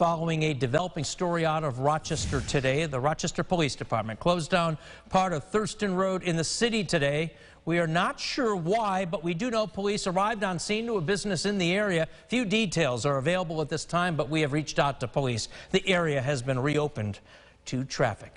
Following a developing story out of Rochester today, the Rochester Police Department closed down part of Thurston Road in the city today. We are not sure why, but we do know police arrived on scene to a business in the area. Few details are available at this time, but we have reached out to police. The area has been reopened to traffic.